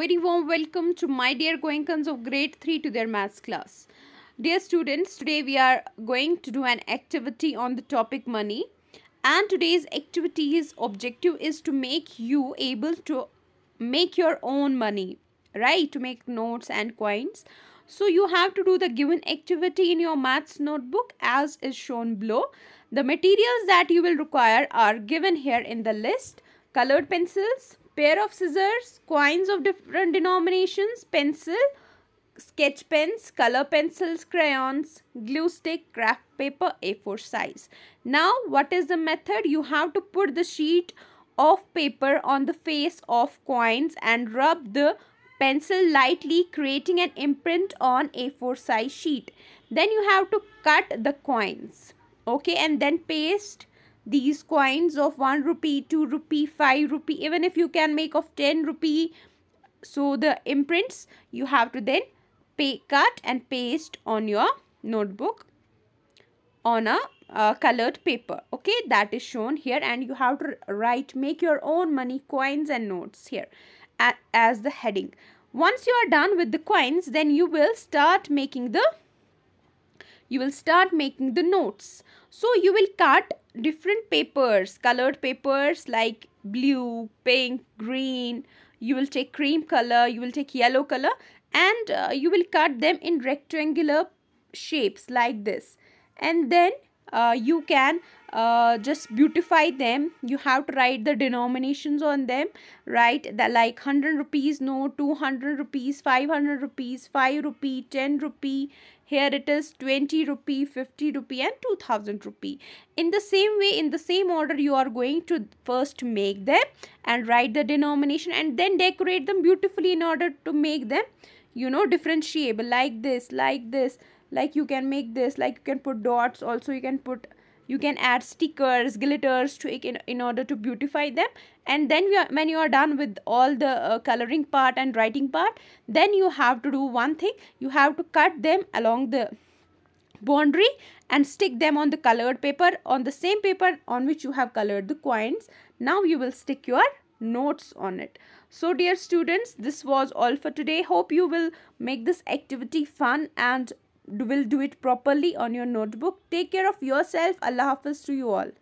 Very warm welcome to my dear Goenkans of grade 3 to their maths class. Dear students, today we are going to do an activity on the topic money and today's activity's objective is to make you able to make your own money, right? To make notes and coins. So you have to do the given activity in your maths notebook as is shown below. The materials that you will require are given here in the list. Colored pencils, pair of scissors, coins of different denominations, pencil, sketch pens, color pencils, crayons, glue stick, craft paper, A4 size. Now, what is the method? You have to put the sheet of paper on the face of coins and rub the pencil lightly creating an imprint on A4 size sheet. Then you have to cut the coins. Okay, and then paste these coins of 1 rupee, 2 rupee, 5 rupee, even if you can make of 10 rupee. So the imprints you have to then pay, cut and paste on your notebook on a uh, colored paper. Okay, that is shown here and you have to write make your own money coins and notes here as the heading. Once you are done with the coins, then you will start making the you will start making the notes. So you will cut different papers, colored papers like blue, pink, green. You will take cream color, you will take yellow color and uh, you will cut them in rectangular shapes like this. And then uh, you can uh, just beautify them you have to write the denominations on them right that like 100 rupees no 200 rupees 500 rupees 5 rupee 10 rupee here it is 20 rupee 50 rupee and 2000 rupee in the same way in the same order you are going to first make them and write the denomination and then decorate them beautifully in order to make them you know differentiable like this like this like you can make this like you can put dots also you can put you can add stickers glitters to in, in order to beautify them and then you are, when you are done with all the uh, coloring part and writing part then you have to do one thing you have to cut them along the boundary and stick them on the colored paper on the same paper on which you have colored the coins now you will stick your notes on it so dear students this was all for today hope you will make this activity fun and will do it properly on your notebook. Take care of yourself. Allah Hafiz to you all.